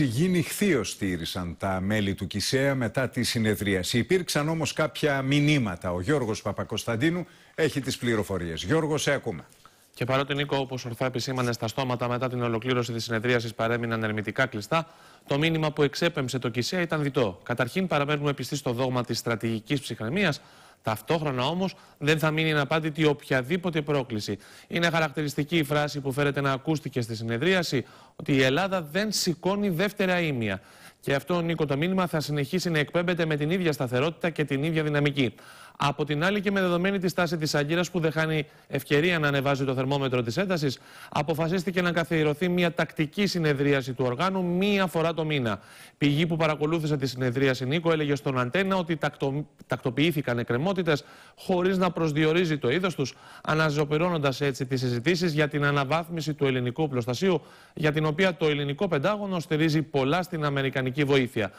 Γίνει νυχθείο στήρισαν τα μέλη του Κισέα μετά τη συνεδρίαση. Υπήρξαν όμως κάποια μηνύματα. Ο Γιώργος Παπακοσταντίνου έχει τις πληροφορίες. Γιώργος, σε ακούμε. Και παρότι, Νίκο, όπως ορθά επισήμανε, στα στόματα μετά την ολοκλήρωση της συνεδρίασης παρέμειναν ερμητικά κλειστά, το μήνυμα που εξέπεμψε το Κισέα ήταν διτό. Καταρχήν, παραμένουμε πιστοί στο δόγμα της στρατηγικής ψυχραιμίας, ταυτόχρονα όμως δεν θα μείνει αναπάντητη οποιαδήποτε πρόκληση. Είναι χαρακτηριστική η φράση που φέρεται να ακούστηκε στη συνεδρίαση ότι η Ελλάδα δεν σηκώνει δεύτερα ήμια. Και αυτό, Νίκο, το μήνυμα θα συνεχίσει να εκπέμπεται με την ίδια σταθερότητα και την ίδια δυναμική. Από την άλλη και με δεδομένη τη στάση της Αγκύρα που δεν χάνει ευκαιρία να ανεβάζει το θερμόμετρο της έντασης, αποφασίστηκε να καθιερωθεί μια τακτική συνεδρίαση του οργάνου μία φορά το μήνα. Πηγή που παρακολούθησε τη συνεδρίαση Νίκο έλεγε στον Αντένα ότι τακτο... τακτοποιήθηκαν εκκρεμότητες χωρίς να προσδιορίζει το είδος τους, αναζωπηρώνοντας έτσι τις συζητήσεις για την αναβάθμιση του ελληνικού πλωστασίου, για την οποία το ελληνικό πεντάγωνο στηρίζει πολλά στην αμερικανική βοήθεια.